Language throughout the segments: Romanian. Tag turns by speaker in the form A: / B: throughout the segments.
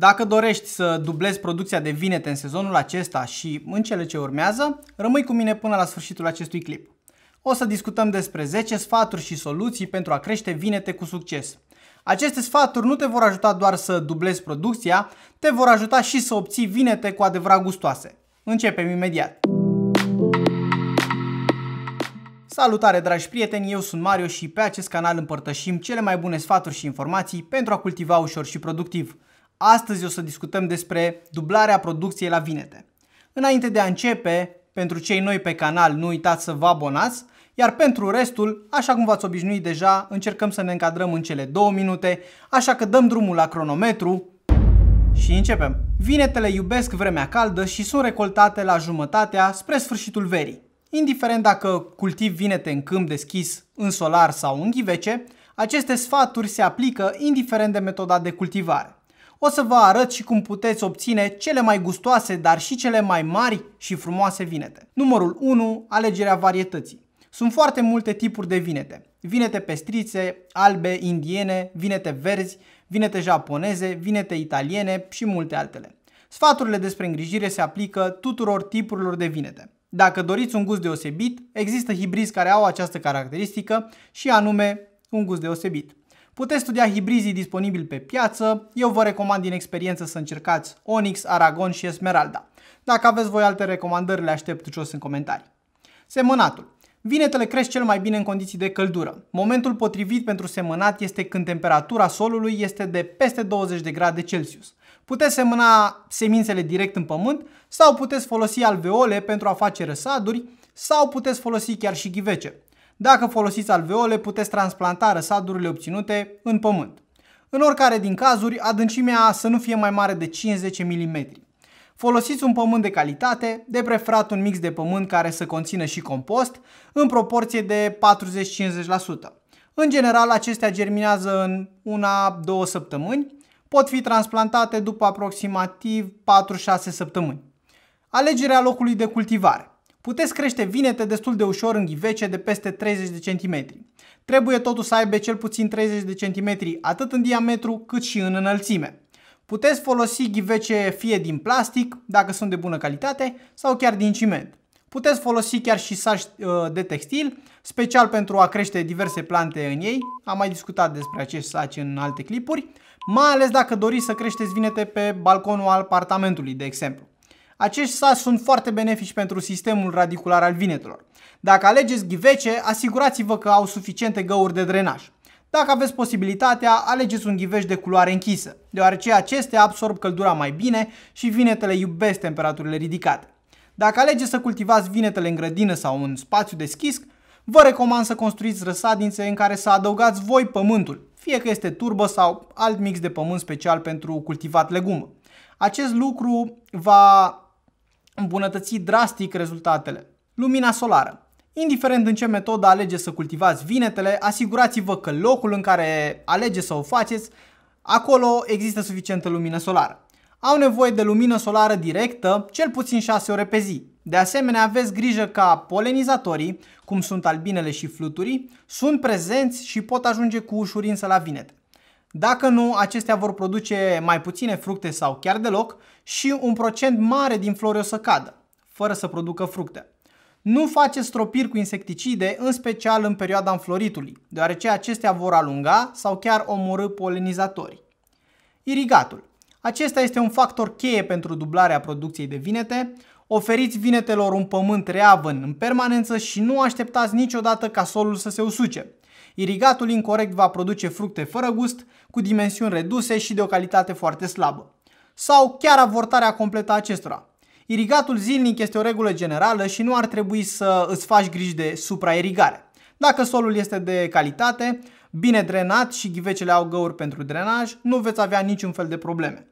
A: Dacă dorești să dublezi producția de vinete în sezonul acesta și în cele ce urmează, rămâi cu mine până la sfârșitul acestui clip. O să discutăm despre 10 sfaturi și soluții pentru a crește vinete cu succes. Aceste sfaturi nu te vor ajuta doar să dublezi producția, te vor ajuta și să obții vinete cu adevărat gustoase. Începem imediat! Salutare dragi prieteni, eu sunt Mario și pe acest canal împărtășim cele mai bune sfaturi și informații pentru a cultiva ușor și productiv. Astăzi o să discutăm despre dublarea producției la vinete. Înainte de a începe, pentru cei noi pe canal nu uitați să vă abonați, iar pentru restul, așa cum v-ați obișnuit deja, încercăm să ne încadrăm în cele două minute, așa că dăm drumul la cronometru și începem. Vinetele iubesc vremea caldă și sunt recoltate la jumătatea spre sfârșitul verii. Indiferent dacă cultiv vinete în câmp deschis, în solar sau în ghivece, aceste sfaturi se aplică indiferent de metoda de cultivare o să vă arăt și cum puteți obține cele mai gustoase, dar și cele mai mari și frumoase vinete. Numărul 1. Alegerea varietății. Sunt foarte multe tipuri de vinete. Vinete pestrițe, albe, indiene, vinete verzi, vinete japoneze, vinete italiene și multe altele. Sfaturile despre îngrijire se aplică tuturor tipurilor de vinete. Dacă doriți un gust deosebit, există hibrizi care au această caracteristică și anume un gust deosebit. Puteți studia hibrizii disponibili pe piață, eu vă recomand din experiență să încercați Onyx, Aragon și Esmeralda. Dacă aveți voi alte recomandări, le aștept jos în comentarii. Semănatul. Vinetele cresc cel mai bine în condiții de căldură. Momentul potrivit pentru semănat este când temperatura solului este de peste 20 de grade Celsius. Puteți semăna semințele direct în pământ sau puteți folosi alveole pentru a face răsaduri sau puteți folosi chiar și ghivece. Dacă folosiți alveole, puteți transplanta răsadurile obținute în pământ. În oricare din cazuri, adâncimea să nu fie mai mare de 50 mm. Folosiți un pământ de calitate, de preferat un mix de pământ care să conțină și compost, în proporție de 40-50%. În general, acestea germinează în una-două săptămâni, pot fi transplantate după aproximativ 4-6 săptămâni. Alegerea locului de cultivare. Puteți crește vinete destul de ușor în ghivece de peste 30 de centimetri. Trebuie totuși să aibă cel puțin 30 de centimetri atât în diametru cât și în înălțime. Puteți folosi ghivece fie din plastic, dacă sunt de bună calitate, sau chiar din ciment. Puteți folosi chiar și saci uh, de textil, special pentru a crește diverse plante în ei. Am mai discutat despre acest saci în alte clipuri, mai ales dacă doriți să creșteți vinete pe balconul apartamentului, de exemplu. Acești SAS sunt foarte benefici pentru sistemul radicular al vinetelor. Dacă alegeți ghivece, asigurați-vă că au suficiente găuri de drenaj. Dacă aveți posibilitatea, alegeți un ghiveș de culoare închisă, deoarece acestea absorb căldura mai bine și vinetele iubesc temperaturile ridicate. Dacă alegeți să cultivați vinetele în grădină sau în spațiu deschis, vă recomand să construiți răsadințe în care să adăugați voi pământul, fie că este turbă sau alt mix de pământ special pentru cultivat legumă. Acest lucru va îmbunătăți drastic rezultatele. Lumina solară. Indiferent în ce metodă alegeți să cultivați vinetele, asigurați-vă că locul în care alegeți să o faceți, acolo există suficientă lumină solară. Au nevoie de lumină solară directă, cel puțin 6 ore pe zi. De asemenea, aveți grijă ca polenizatorii, cum sunt albinele și fluturii, sunt prezenți și pot ajunge cu ușurință la vinete. Dacă nu, acestea vor produce mai puține fructe sau chiar deloc și un procent mare din flori o să cadă, fără să producă fructe. Nu faceți stropiri cu insecticide, în special în perioada înfloritului, deoarece acestea vor alunga sau chiar omorâ polenizatorii. Irigatul. Acesta este un factor cheie pentru dublarea producției de vinete. Oferiți vinetelor un pământ reavăn în permanență și nu așteptați niciodată ca solul să se usuce. Irigatul incorrect va produce fructe fără gust, cu dimensiuni reduse și de o calitate foarte slabă. Sau chiar avortarea completă a acestora. Irigatul zilnic este o regulă generală și nu ar trebui să îți faci griji de suprairigare. Dacă solul este de calitate, bine drenat și ghivecele au găuri pentru drenaj, nu veți avea niciun fel de probleme.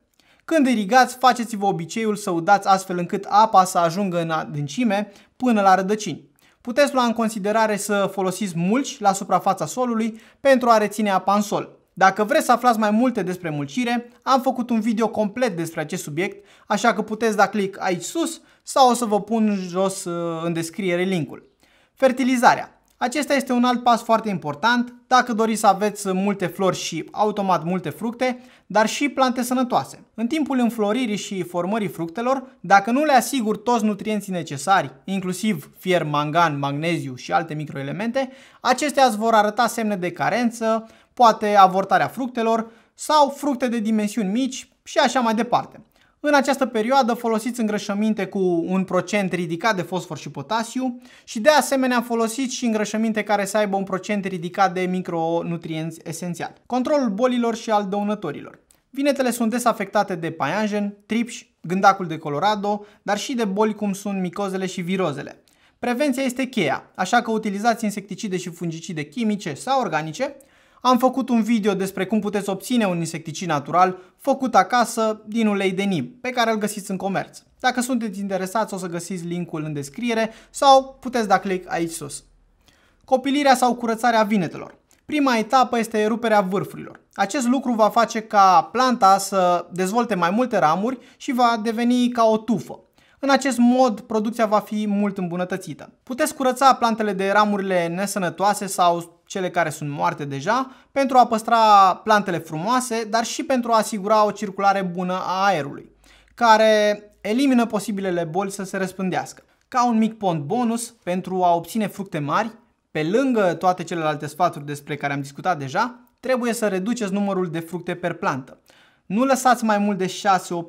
A: Când irigați, faceți-vă obiceiul să udați astfel încât apa să ajungă în adâncime până la rădăcini. Puteți lua în considerare să folosiți mulci la suprafața solului pentru a reține apa în sol. Dacă vreți să aflați mai multe despre mulcire, am făcut un video complet despre acest subiect, așa că puteți da click aici sus sau o să vă pun jos uh, în descriere linkul. Fertilizarea. Acesta este un alt pas foarte important dacă doriți să aveți multe flori și automat multe fructe, dar și plante sănătoase. În timpul înfloririi și formării fructelor, dacă nu le asigur toți nutrienții necesari, inclusiv fier, mangan, magneziu și alte microelemente, acestea îți vor arăta semne de carență, poate avortarea fructelor sau fructe de dimensiuni mici și așa mai departe. În această perioadă folosiți îngrășăminte cu un procent ridicat de fosfor și potasiu și de asemenea folosiți și îngrășăminte care să aibă un procent ridicat de micronutrienți esențiali. Controlul bolilor și al dăunătorilor. Vinetele sunt des afectate de paianjen, trips, gândacul de Colorado, dar și de boli cum sunt micozele și virozele. Prevenția este cheia, așa că utilizați insecticide și fungicide chimice sau organice am făcut un video despre cum puteți obține un insecticid natural făcut acasă din ulei de nim, pe care îl găsiți în comerț. Dacă sunteți interesați, o să găsiți linkul în descriere sau puteți da click aici sus. Copilirea sau curățarea vinetelor. Prima etapă este ruperea vârfurilor. Acest lucru va face ca planta să dezvolte mai multe ramuri și va deveni ca o tufă. În acest mod, producția va fi mult îmbunătățită. Puteți curăța plantele de ramurile nesănătoase sau cele care sunt moarte deja, pentru a păstra plantele frumoase, dar și pentru a asigura o circulare bună a aerului, care elimină posibilele boli să se răspândească. Ca un mic pont bonus, pentru a obține fructe mari, pe lângă toate celelalte sfaturi despre care am discutat deja, trebuie să reduceți numărul de fructe per plantă. Nu lăsați mai mult de 6-8 uh,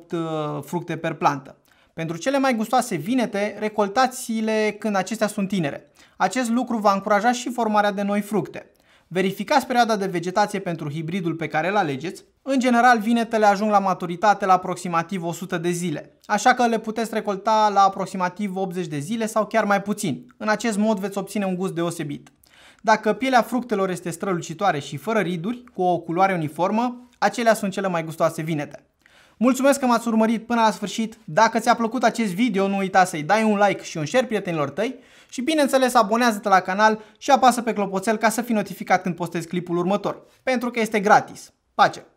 A: fructe per plantă. Pentru cele mai gustoase vinete, recoltați-le când acestea sunt tinere. Acest lucru va încuraja și formarea de noi fructe. Verificați perioada de vegetație pentru hibridul pe care îl alegeți. În general, vinetele ajung la maturitate la aproximativ 100 de zile, așa că le puteți recolta la aproximativ 80 de zile sau chiar mai puțin. În acest mod veți obține un gust deosebit. Dacă pielea fructelor este strălucitoare și fără riduri, cu o culoare uniformă, acelea sunt cele mai gustoase vinete. Mulțumesc că m-ați urmărit până la sfârșit. Dacă ți-a plăcut acest video, nu uita să-i dai un like și un share prietenilor tăi și bineînțeles abonează-te la canal și apasă pe clopoțel ca să fii notificat când postez clipul următor, pentru că este gratis. Pace!